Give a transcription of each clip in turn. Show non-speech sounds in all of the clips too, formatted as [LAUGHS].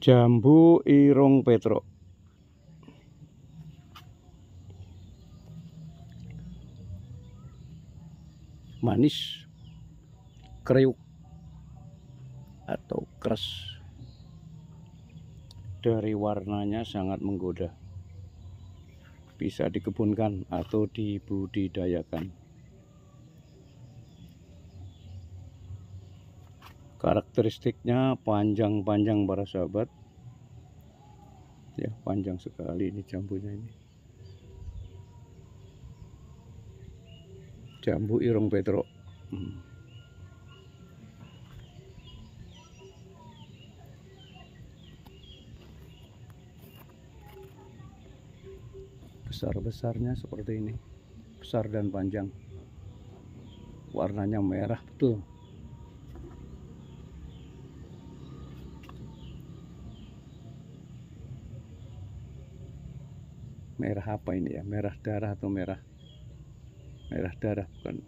jambu irung petruk manis kriuk atau keras dari warnanya sangat menggoda bisa dikebunkan atau dibudidayakan karakteristiknya panjang-panjang para sahabat ya panjang sekali ini jambunya ini jambu irung petrok hmm. besar-besarnya seperti ini besar dan panjang warnanya merah betul merah apa ini ya merah darah atau merah merah darah bukan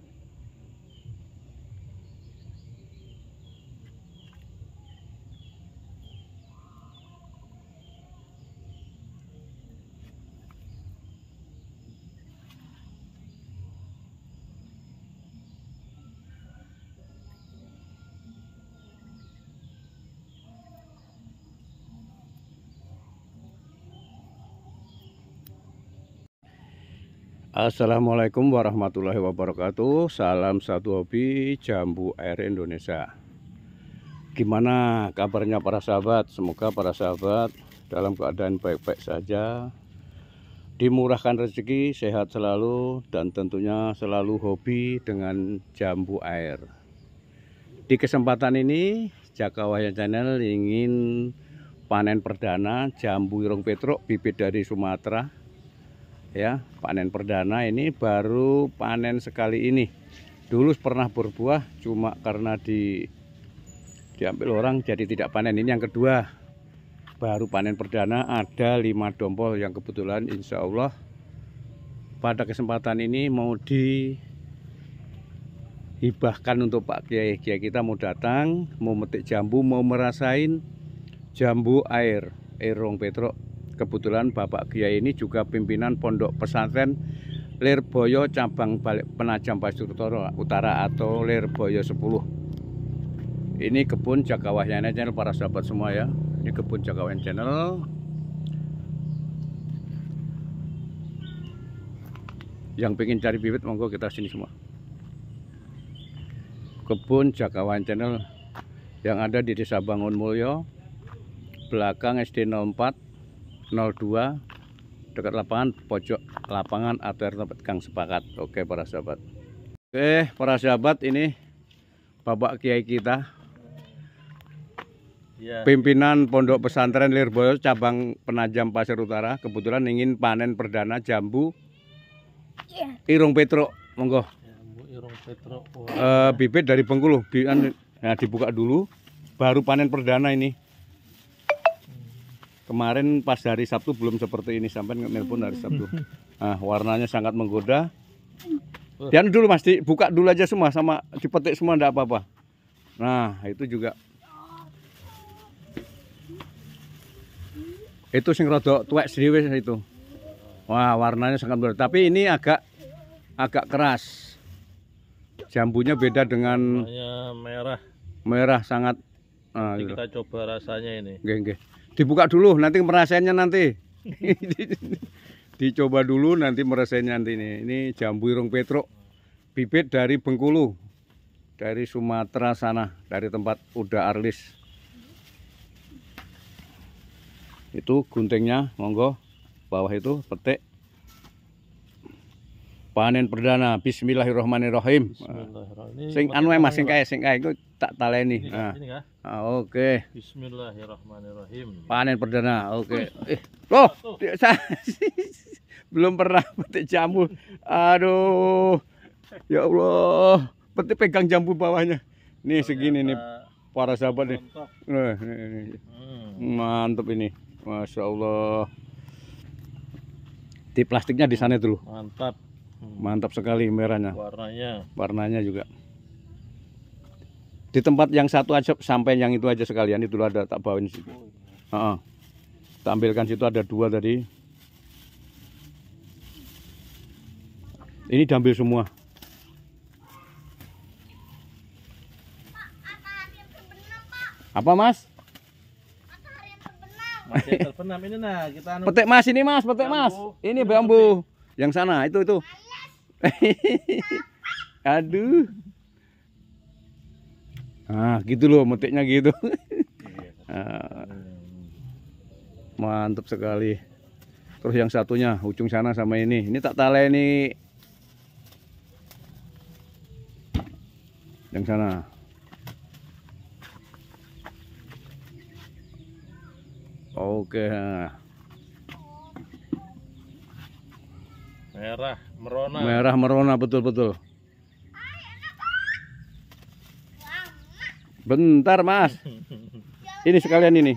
Assalamualaikum warahmatullahi wabarakatuh Salam satu hobi Jambu Air Indonesia Gimana kabarnya para sahabat Semoga para sahabat Dalam keadaan baik-baik saja Dimurahkan rezeki Sehat selalu Dan tentunya selalu hobi Dengan jambu air Di kesempatan ini Jakawaya Channel ingin Panen perdana jambu irung petruk Bibit dari Sumatera ya panen perdana ini baru panen sekali ini dulu pernah berbuah cuma karena di diambil orang jadi tidak panen ini yang kedua baru panen perdana ada lima dompol yang kebetulan insya Allah pada kesempatan ini mau dihibahkan untuk Pak Kiai Kiai kita mau datang mau metik jambu mau merasain jambu air erong petrok Kebetulan Bapak Kiai ini juga pimpinan Pondok Pesantren Lirboyo cabang balik Penajam Pasir Utara atau Lirboyo 10. Ini kebun Jaka Wahyana Channel para sahabat semua ya. Ini kebun Jaka Channel. Yang pengen cari bibit monggo kita sini semua. Kebun Jaka Channel yang ada di Desa Bangun Mulyo belakang SD 04 02 dekat lapangan pojok lapangan ATR tempat Kang Sepakat. Oke para sahabat. Oke para sahabat ini Bapak Kiai kita ya. pimpinan Pondok Pesantren Lirboyo cabang Penajam Pasir Utara kebetulan ingin panen perdana jambu ya. irung Petro monggo irung eh, bibit dari Bengkulu anu, nah dibuka dulu baru panen perdana ini kemarin pas hari Sabtu belum seperti ini sampai nelpon hari Sabtu. Nah, warnanya sangat menggoda. Dan dulu pasti buka dulu aja semua sama dipetik semua enggak apa-apa. Nah, itu juga itu sing rodok tuwek sendiri itu. Wah, warnanya sangat berbeda. Tapi ini agak agak keras. Jambunya beda dengan merah. Merah sangat. Nah, Kita coba rasanya ini. Geng, geng dibuka dulu nanti merasainya nanti [LAUGHS] dicoba dulu nanti merasainya nanti ini ini jambu irung petruk bibit dari Bengkulu dari Sumatera sana dari tempat Uda Arlis itu guntingnya monggo bawah itu petik panen perdana bismillahirrahmanirrahim, bismillahirrahmanirrahim. sing anu Mas sing kae sing kae iku tak taleni nah oke bismillahirrahmanirrahim panen perdana oke okay. eh loh [LAUGHS] belum pernah petik jambu aduh ya Allah petik pegang jambu bawahnya nih segini nih para sahabat nih. Nah, Mantap hmm. ini. Masya Allah. Di plastiknya di sana dulu. Mantap. Mantap sekali merahnya. Warnanya. Warnanya juga. Di tempat yang satu aja sampai yang itu aja sekalian itu ada tak bawain situ. Uh oh, -uh. Iya. Tampilkan situ ada dua tadi. Ini diambil semua. Apa mas? Nah, anu. Petik mas ini mas, petik mas. Ini bambu. Yang sana itu itu. [LAUGHS] Aduh. Ah, gitu loh metiknya gitu. Iya, [LAUGHS] ah. mantap sekali. Terus yang satunya ujung sana sama ini. Ini tak tale ini. Yang sana. Oke. Ah. Merah merona. Merah merona betul-betul. Bentar, Mas. Ini sekalian ini.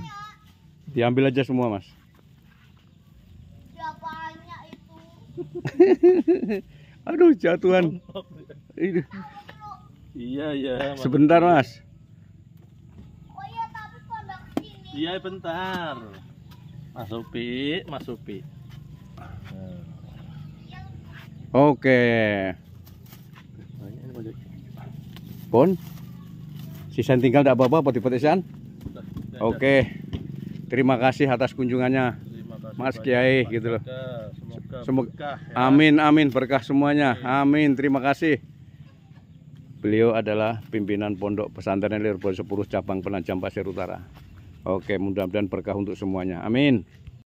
Diambil aja semua, Mas. [LAUGHS] Aduh, jatuhan. Iya, iya. Sebentar, Mas. Oh iya, Iya, bentar. Mas Upi, Mas Upi. Oke. Pun. Sisan tinggal tidak apa-apa poti -apa, Oke. Terima kasih atas kunjungannya. Mas Kiai gitu loh. Semoga, berkah, ya. Amin amin berkah semuanya. Amin. Terima kasih. Beliau adalah pimpinan Pondok Pesantren Lirboyo 10 Cabang Penajam Pasir Utara. Oke, mudah-mudahan berkah untuk semuanya. Amin.